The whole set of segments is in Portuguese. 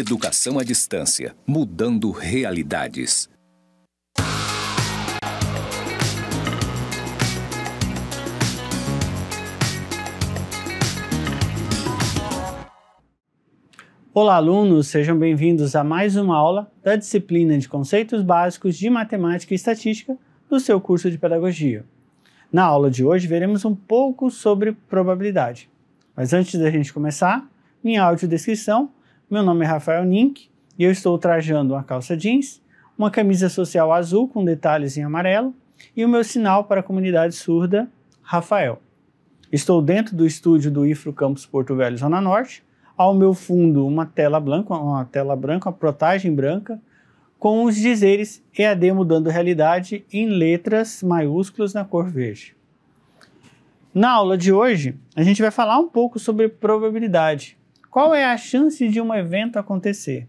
Educação à distância, mudando realidades. Olá, alunos! Sejam bem-vindos a mais uma aula da disciplina de Conceitos Básicos de Matemática e Estatística do seu curso de Pedagogia. Na aula de hoje, veremos um pouco sobre probabilidade. Mas antes da gente começar, minha audiodescrição meu nome é Rafael Nink e eu estou trajando uma calça jeans, uma camisa social azul com detalhes em amarelo e o meu sinal para a comunidade surda, Rafael. Estou dentro do estúdio do Ifro Campus Porto Velho, Zona Norte. Ao meu fundo, uma tela branca, uma tela branca, uma protagem branca, com os dizeres EAD Mudando Realidade em letras maiúsculas na cor verde. Na aula de hoje, a gente vai falar um pouco sobre probabilidade, qual é a chance de um evento acontecer?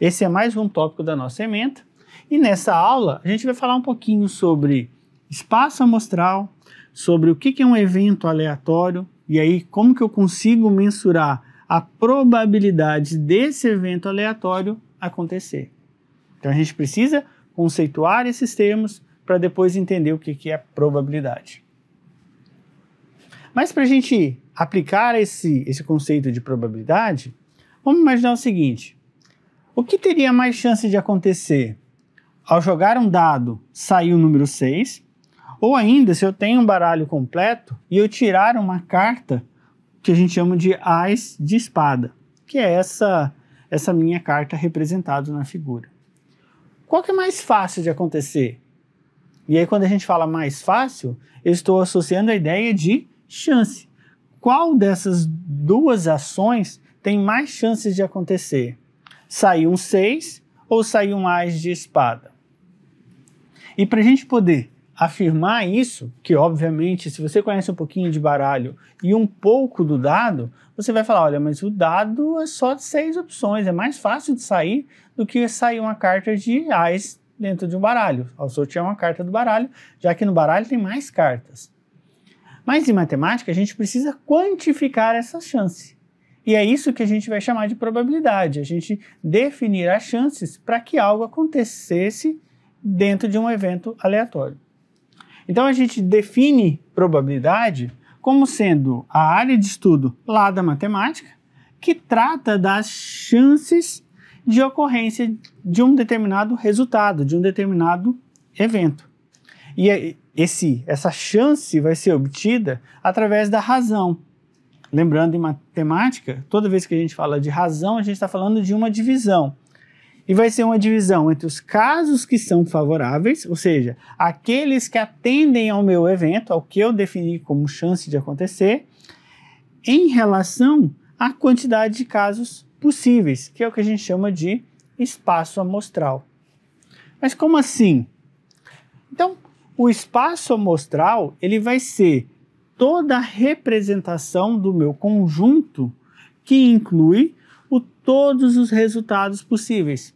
Esse é mais um tópico da nossa ementa. E nessa aula, a gente vai falar um pouquinho sobre espaço amostral, sobre o que é um evento aleatório e aí como que eu consigo mensurar a probabilidade desse evento aleatório acontecer. Então a gente precisa conceituar esses termos para depois entender o que é probabilidade. Mas para a gente aplicar esse, esse conceito de probabilidade, vamos imaginar o seguinte: o que teria mais chance de acontecer? Ao jogar um dado, sair o número 6, ou ainda, se eu tenho um baralho completo e eu tirar uma carta que a gente chama de as de espada, que é essa essa minha carta representada na figura. Qual que é mais fácil de acontecer? E aí quando a gente fala mais fácil, eu estou associando a ideia de chance qual dessas duas ações tem mais chances de acontecer? Sair um 6 ou sair um As de espada? E para a gente poder afirmar isso, que obviamente, se você conhece um pouquinho de baralho e um pouco do dado, você vai falar: olha, mas o dado é só de seis opções, é mais fácil de sair do que sair uma carta de as dentro de um baralho, ao sortear uma carta do baralho, já que no baralho tem mais cartas. Mas em matemática, a gente precisa quantificar essa chance. E é isso que a gente vai chamar de probabilidade, a gente definir as chances para que algo acontecesse dentro de um evento aleatório. Então a gente define probabilidade como sendo a área de estudo lá da matemática, que trata das chances de ocorrência de um determinado resultado, de um determinado evento. E é esse, essa chance vai ser obtida através da razão. Lembrando, em matemática, toda vez que a gente fala de razão, a gente está falando de uma divisão. E vai ser uma divisão entre os casos que são favoráveis, ou seja, aqueles que atendem ao meu evento, ao que eu defini como chance de acontecer, em relação à quantidade de casos possíveis, que é o que a gente chama de espaço amostral. Mas como assim? Então, o espaço amostral ele vai ser toda a representação do meu conjunto que inclui o, todos os resultados possíveis.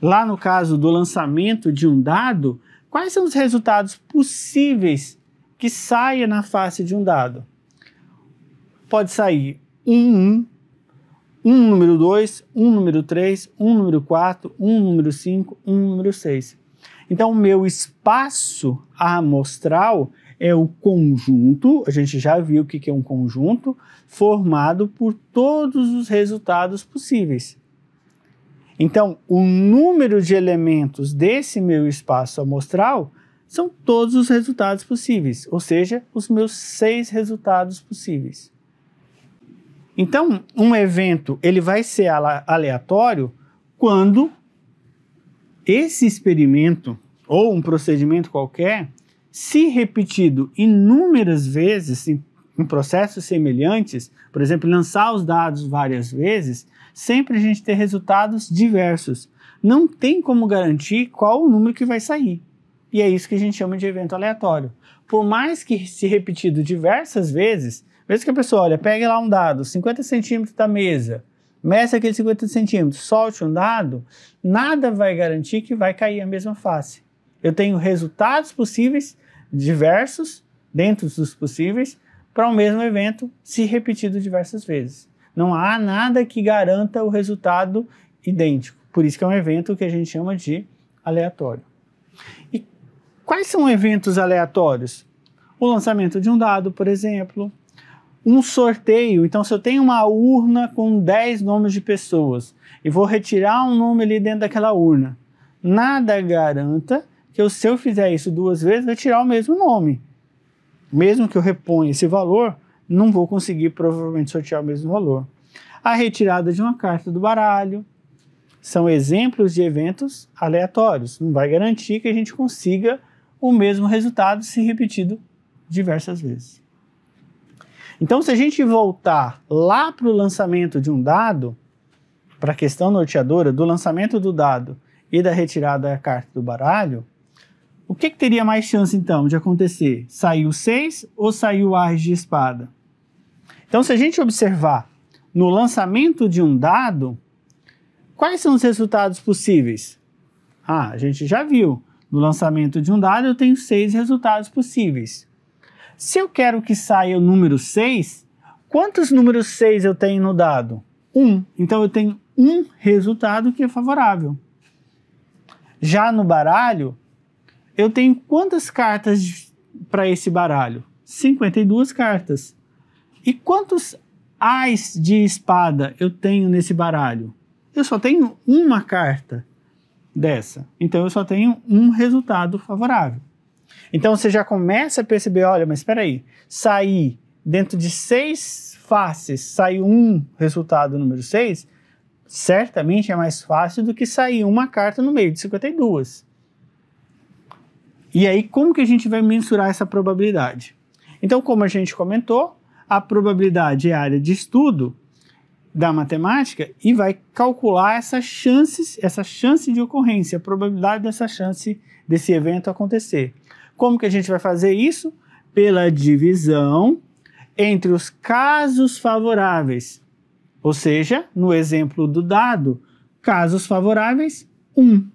Lá no caso do lançamento de um dado, quais são os resultados possíveis que saia na face de um dado? Pode sair um 1, um, um número 2, um número 3, um número 4, um número 5, um número 6. Então, o meu espaço amostral é o conjunto, a gente já viu o que é um conjunto, formado por todos os resultados possíveis. Então, o número de elementos desse meu espaço amostral são todos os resultados possíveis, ou seja, os meus seis resultados possíveis. Então, um evento ele vai ser aleatório quando esse experimento ou um procedimento qualquer, se repetido inúmeras vezes em, em processos semelhantes, por exemplo, lançar os dados várias vezes, sempre a gente tem resultados diversos. Não tem como garantir qual o número que vai sair. E é isso que a gente chama de evento aleatório. Por mais que se repetido diversas vezes, mesmo que a pessoa olha, pega lá um dado, 50 centímetros da mesa, Meça aqueles 50 centímetros, solte um dado, nada vai garantir que vai cair a mesma face. Eu tenho resultados possíveis, diversos, dentro dos possíveis, para o um mesmo evento se repetido diversas vezes. Não há nada que garanta o resultado idêntico. Por isso que é um evento que a gente chama de aleatório. E quais são eventos aleatórios? O lançamento de um dado, por exemplo, um sorteio. Então, se eu tenho uma urna com 10 nomes de pessoas e vou retirar um nome ali dentro daquela urna, nada garanta que eu, se eu fizer isso duas vezes, vai tirar o mesmo nome. Mesmo que eu reponha esse valor, não vou conseguir provavelmente sortear o mesmo valor. A retirada de uma carta do baralho são exemplos de eventos aleatórios. Não vai garantir que a gente consiga o mesmo resultado se repetido diversas vezes. Então, se a gente voltar lá para o lançamento de um dado, para a questão norteadora do lançamento do dado e da retirada da carta do baralho, o que, que teria mais chance então de acontecer? Saiu 6 ou saiu ás de espada? Então, se a gente observar no lançamento de um dado, quais são os resultados possíveis? Ah, a gente já viu. No lançamento de um dado, eu tenho seis resultados possíveis. Se eu quero que saia o número 6, quantos números 6 eu tenho no dado? 1. Um. Então eu tenho um resultado que é favorável. Já no baralho, eu tenho quantas cartas para esse baralho? 52 cartas. E quantos ais de espada eu tenho nesse baralho? Eu só tenho uma carta dessa. Então eu só tenho um resultado favorável. Então você já começa a perceber, olha, mas espera aí, sair dentro de seis faces, sair um resultado número 6, certamente é mais fácil do que sair uma carta no meio de 52. E aí como que a gente vai mensurar essa probabilidade? Então, como a gente comentou, a probabilidade é a área de estudo da matemática e vai calcular essas chances, essa chance de ocorrência, a probabilidade dessa chance de desse evento acontecer. Como que a gente vai fazer isso? Pela divisão entre os casos favoráveis. Ou seja, no exemplo do dado, casos favoráveis 1. Um.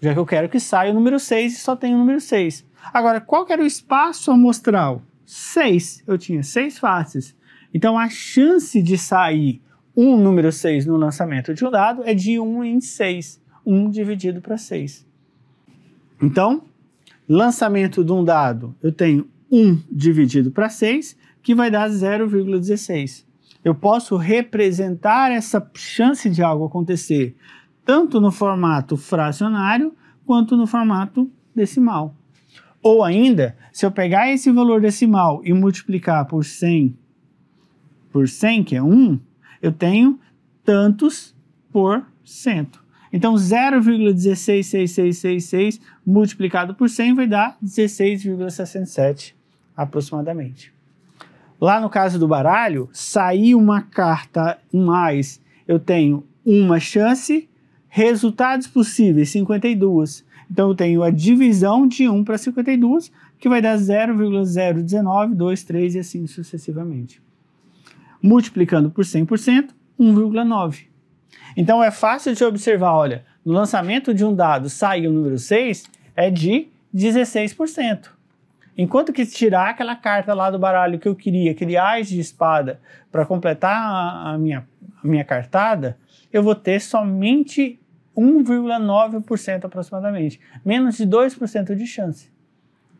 Já que eu quero que saia o número 6 e só tem o número 6. Agora, qual era o espaço amostral? 6. Eu tinha 6 faces. Então, a chance de sair um número 6 no lançamento de um dado é de 1 um em 6. 1 dividido para 6. Então, lançamento de um dado, eu tenho 1 dividido para 6, que vai dar 0,16. Eu posso representar essa chance de algo acontecer tanto no formato fracionário quanto no formato decimal. Ou ainda, se eu pegar esse valor decimal e multiplicar por 100 por 100, que é 1, eu tenho tantos por cento. Então, 0,166666 multiplicado por 100 vai dar 16,67 aproximadamente. Lá no caso do baralho, sair uma carta mais, eu tenho uma chance, resultados possíveis 52. Então eu tenho a divisão de 1 para 52, que vai dar 0,01923 e assim sucessivamente. Multiplicando por 100%, 1,9. Então é fácil de observar, olha, no lançamento de um dado sair o número 6 é de 16%. Enquanto que tirar aquela carta lá do baralho que eu queria, aquele ás de espada, para completar a, a, minha, a minha cartada, eu vou ter somente 1,9% aproximadamente, menos de 2% de chance.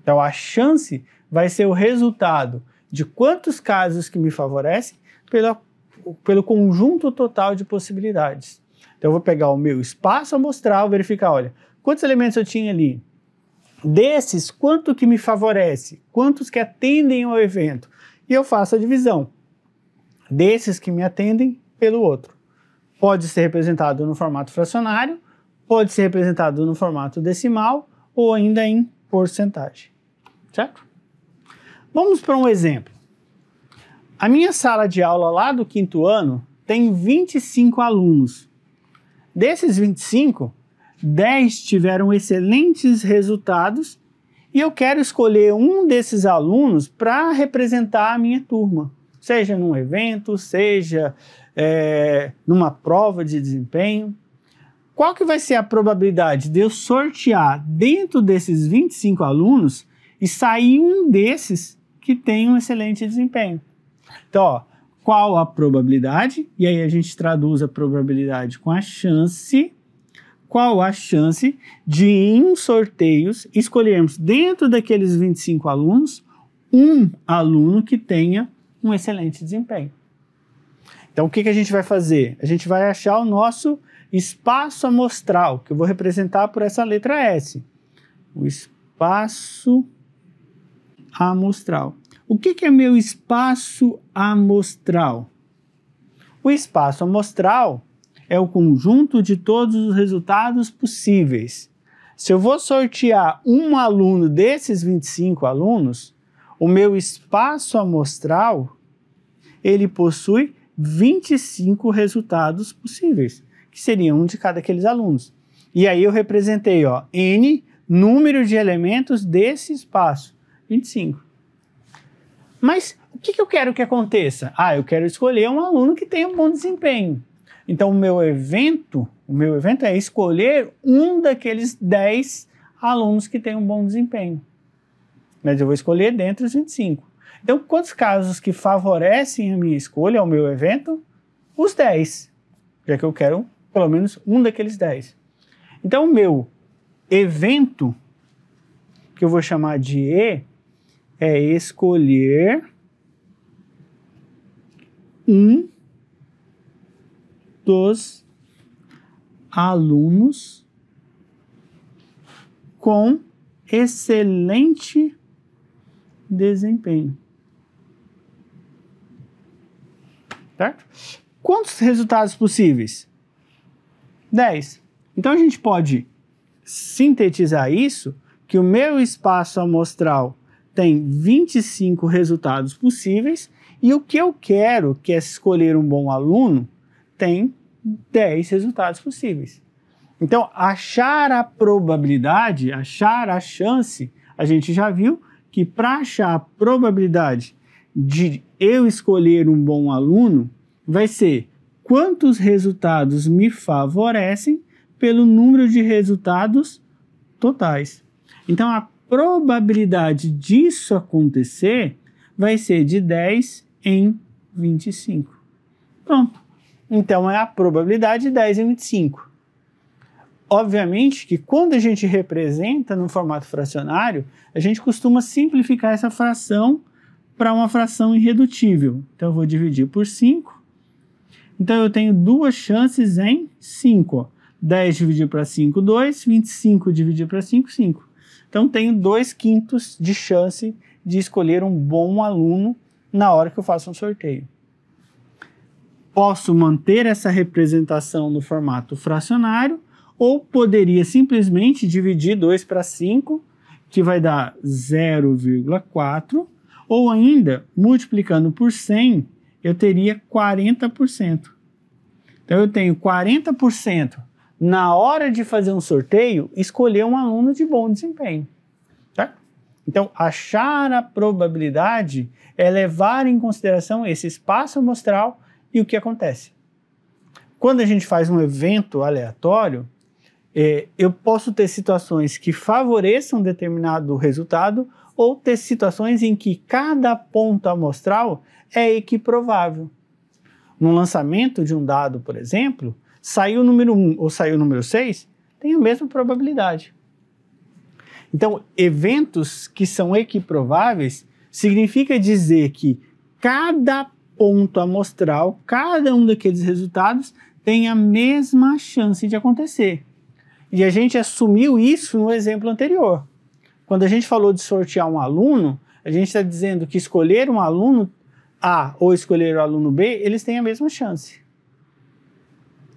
Então a chance vai ser o resultado de quantos casos que me favorecem pela pelo conjunto total de possibilidades. Então eu vou pegar o meu espaço amostral, verificar, olha, quantos elementos eu tinha ali? Desses, quanto que me favorece? Quantos que atendem ao evento? E eu faço a divisão desses que me atendem pelo outro. Pode ser representado no formato fracionário, pode ser representado no formato decimal ou ainda em porcentagem. Certo? Vamos para um exemplo. A minha sala de aula lá do quinto ano tem 25 alunos. Desses 25, 10 tiveram excelentes resultados e eu quero escolher um desses alunos para representar a minha turma, seja num evento, seja é, numa prova de desempenho. Qual que vai ser a probabilidade de eu sortear dentro desses 25 alunos e sair um desses que tem um excelente desempenho? Então, ó, qual a probabilidade? E aí a gente traduz a probabilidade com a chance. Qual a chance de, em sorteios, escolhermos dentro daqueles 25 alunos um aluno que tenha um excelente desempenho? Então, o que, que a gente vai fazer? A gente vai achar o nosso espaço amostral, que eu vou representar por essa letra S. O espaço amostral. O que, que é meu espaço amostral? O espaço amostral é o conjunto de todos os resultados possíveis. Se eu vou sortear um aluno desses 25 alunos, o meu espaço amostral ele possui 25 resultados possíveis, que seria um de cada aqueles alunos. E aí eu representei ó, n número de elementos desse espaço, 25. Mas o que, que eu quero que aconteça? Ah, eu quero escolher um aluno que tenha um bom desempenho. Então, o meu evento, o meu evento é escolher um daqueles 10 alunos que tem um bom desempenho. Mas eu vou escolher dentro dos 25. Então, quantos casos que favorecem a minha escolha, ao meu evento? Os 10, já que eu quero pelo menos um daqueles 10. Então, o meu evento, que eu vou chamar de E, é escolher um dos alunos com excelente desempenho. Certo? Quantos resultados possíveis? 10. Então a gente pode sintetizar isso que o meu espaço amostral tem 25 resultados possíveis e o que eu quero, que é escolher um bom aluno, tem 10 resultados possíveis. Então, achar a probabilidade, achar a chance, a gente já viu que para achar a probabilidade de eu escolher um bom aluno, vai ser quantos resultados me favorecem pelo número de resultados totais. Então, a probabilidade disso acontecer vai ser de 10 em 25. Pronto. Então é a probabilidade de 10 em 25. Obviamente que quando a gente representa no formato fracionário, a gente costuma simplificar essa fração para uma fração irredutível. Então eu vou dividir por 5. Então eu tenho duas chances em 5. 10 dividido para 5, 2. 25 dividido para 5, 5. Então tenho dois quintos de chance de escolher um bom aluno na hora que eu faço um sorteio. Posso manter essa representação no formato fracionário ou poderia simplesmente dividir 2 para 5, que vai dar 0,4, ou ainda, multiplicando por 100, eu teria 40%. Então eu tenho 40% na hora de fazer um sorteio, escolher um aluno de bom desempenho. Tá? Então, achar a probabilidade é levar em consideração esse espaço amostral e o que acontece. Quando a gente faz um evento aleatório, é, eu posso ter situações que favoreçam determinado resultado ou ter situações em que cada ponto amostral é equiprovável. No lançamento de um dado, por exemplo, Saiu o número 1 ou saiu o número 6, tem a mesma probabilidade. Então, eventos que são equiprováveis significa dizer que cada ponto amostral, cada um daqueles resultados tem a mesma chance de acontecer. E a gente assumiu isso no exemplo anterior. Quando a gente falou de sortear um aluno, a gente está dizendo que escolher um aluno A ou escolher o aluno B, eles têm a mesma chance.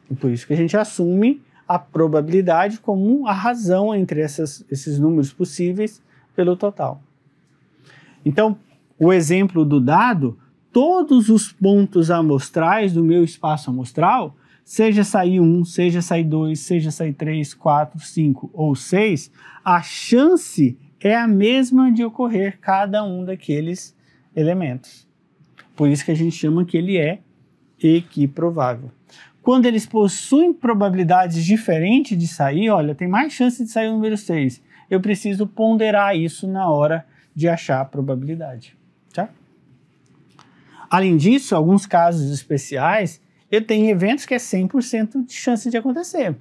E por isso que a gente assume a probabilidade como a razão entre essas, esses números possíveis pelo total. Então, o exemplo do dado, todos os pontos amostrais do meu espaço amostral, seja sair 1, seja sair 2, seja sair 3, 4, 5 ou 6, a chance é a mesma de ocorrer cada um daqueles elementos. Por isso que a gente chama que ele é equiprovável. Quando eles possuem probabilidades diferentes de sair, olha, tem mais chance de sair o número 6. Eu preciso ponderar isso na hora de achar a probabilidade. Tá? Além disso, alguns casos especiais, eu tenho eventos que é 100% de chance de acontecer.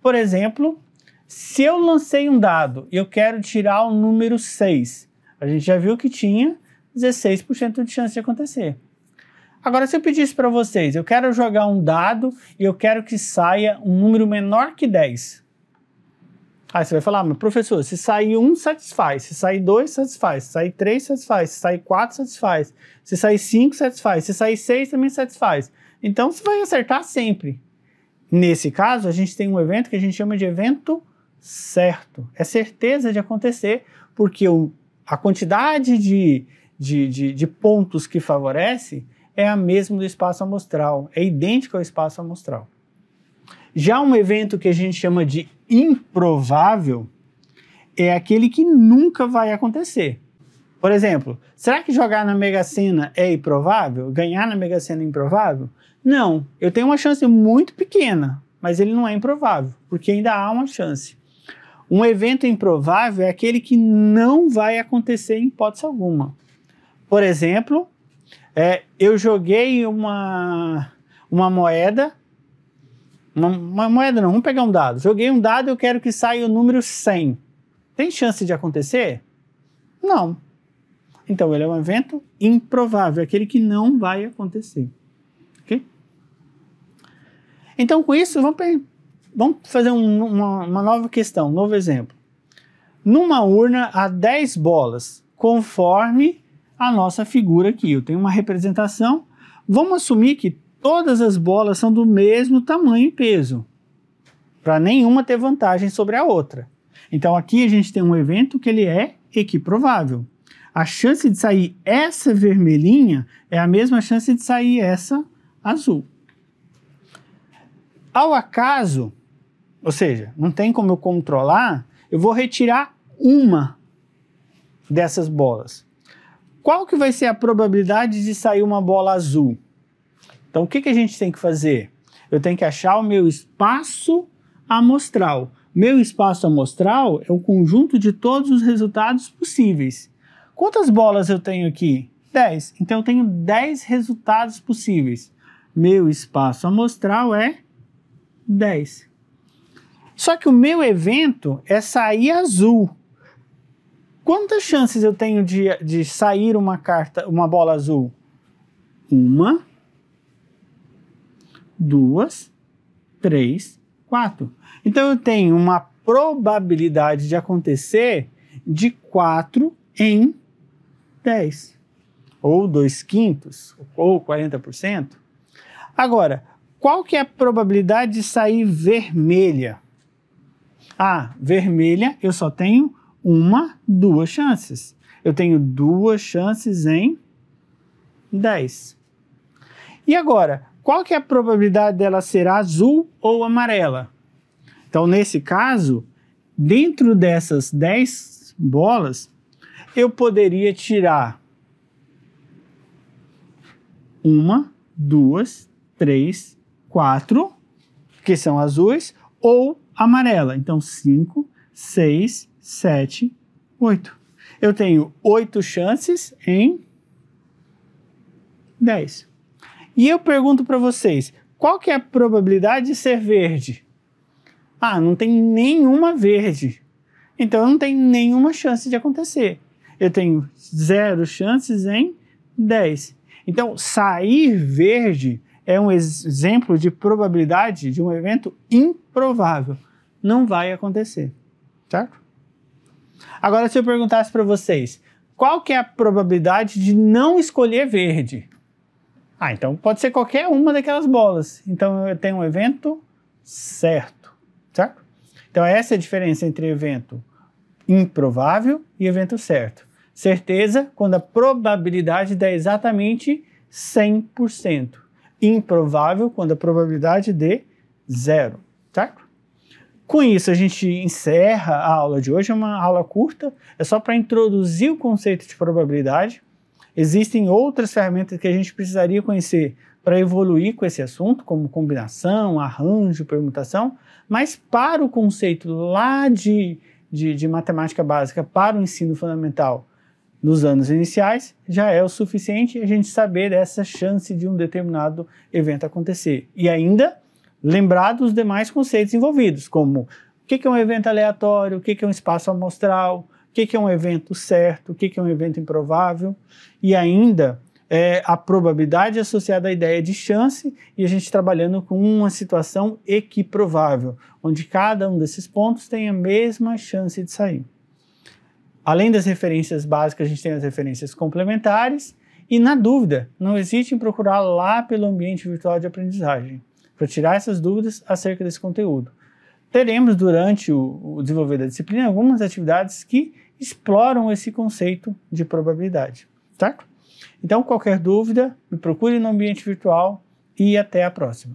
Por exemplo, se eu lancei um dado e eu quero tirar o número 6, a gente já viu que tinha 16% de chance de acontecer. Agora, se eu pedisse para vocês, eu quero jogar um dado e eu quero que saia um número menor que 10. Aí você vai falar, ah, mas professor, se sair um, satisfaz. Se sair dois, satisfaz. Se sair três, satisfaz. Se sair quatro, satisfaz. Se sair cinco, satisfaz. Se sair seis, também satisfaz. Então você vai acertar sempre. Nesse caso, a gente tem um evento que a gente chama de evento certo. É certeza de acontecer, porque o, a quantidade de, de, de, de pontos que favorece é a mesma do espaço amostral, é idêntica ao espaço amostral. Já um evento que a gente chama de improvável é aquele que nunca vai acontecer. Por exemplo, será que jogar na Mega Sena é improvável? Ganhar na Mega Sena é improvável? Não, eu tenho uma chance muito pequena, mas ele não é improvável, porque ainda há uma chance. Um evento improvável é aquele que não vai acontecer em hipótese alguma. Por exemplo, é, eu joguei uma, uma moeda. Uma, uma, moeda não, vamos pegar um dado. Joguei um dado e eu quero que saia o número 100. Tem chance de acontecer? Não. Então ele é um evento improvável, é aquele que não vai acontecer. Ok? Então com isso, vamos, vamos fazer um, uma, uma nova questão, um novo exemplo. Numa urna há 10 bolas, conforme a nossa figura aqui. Eu tenho uma representação. Vamos assumir que todas as bolas são do mesmo tamanho e peso, para nenhuma ter vantagem sobre a outra. Então aqui a gente tem um evento que ele é equiprovável. A chance de sair essa vermelhinha é a mesma chance de sair essa azul. Ao acaso, ou seja, não tem como eu controlar, eu vou retirar uma dessas bolas qual que vai ser a probabilidade de sair uma bola azul? Então, o que, que a gente tem que fazer? Eu tenho que achar o meu espaço amostral. Meu espaço amostral é o conjunto de todos os resultados possíveis. Quantas bolas eu tenho aqui? 10. Então, eu tenho 10 resultados possíveis. Meu espaço amostral é 10. Só que o meu evento é sair azul. Quantas chances eu tenho de, de sair uma carta, uma bola azul? Uma, duas, três, quatro. Então eu tenho uma probabilidade de acontecer de quatro em dez, Ou dois quintos, ou 40%. Agora, qual que é a probabilidade de sair vermelha? Ah, vermelha eu só tenho uma, duas chances. Eu tenho duas chances em 10. E agora, qual que é a probabilidade dela ser azul ou amarela? Então, nesse caso, dentro dessas 10 bolas, eu poderia tirar uma, duas, três, quatro, que são azuis, ou amarela. Então, 5, 6, 7, 8. Eu tenho 8 chances em 10. E eu pergunto para vocês, qual que é a probabilidade de ser verde? Ah, não tem nenhuma verde. Então não tem nenhuma chance de acontecer. Eu tenho zero chances em 10. Então sair verde é um exemplo de probabilidade de um evento improvável. Não vai acontecer, certo? Agora, se eu perguntasse para vocês, qual que é a probabilidade de não escolher verde? Ah, então pode ser qualquer uma daquelas bolas. Então eu tenho um evento certo, certo? Então essa é a diferença entre evento improvável e evento certo. Certeza quando a probabilidade dá exatamente 100%. Improvável quando a probabilidade dê zero, certo? Com isso, a gente encerra a aula de hoje. É uma aula curta, é só para introduzir o conceito de probabilidade. Existem outras ferramentas que a gente precisaria conhecer para evoluir com esse assunto, como combinação, arranjo, permutação, mas para o conceito lá de, de, de matemática básica para o ensino fundamental nos anos iniciais, já é o suficiente a gente saber essa chance de um determinado evento acontecer. E ainda lembrar dos demais conceitos envolvidos, como o que é um evento aleatório, o que é um espaço amostral, o que é um evento certo, o que é um evento improvável, e ainda é, a probabilidade associada à ideia de chance, e a gente trabalhando com uma situação equiprovável, onde cada um desses pontos tem a mesma chance de sair. Além das referências básicas, a gente tem as referências complementares, e na dúvida, não hesite em procurar lá pelo ambiente virtual de aprendizagem para tirar essas dúvidas acerca desse conteúdo. Teremos durante o, o desenvolver da disciplina algumas atividades que exploram esse conceito de probabilidade, certo? Então, qualquer dúvida, me procure no ambiente virtual e até a próxima.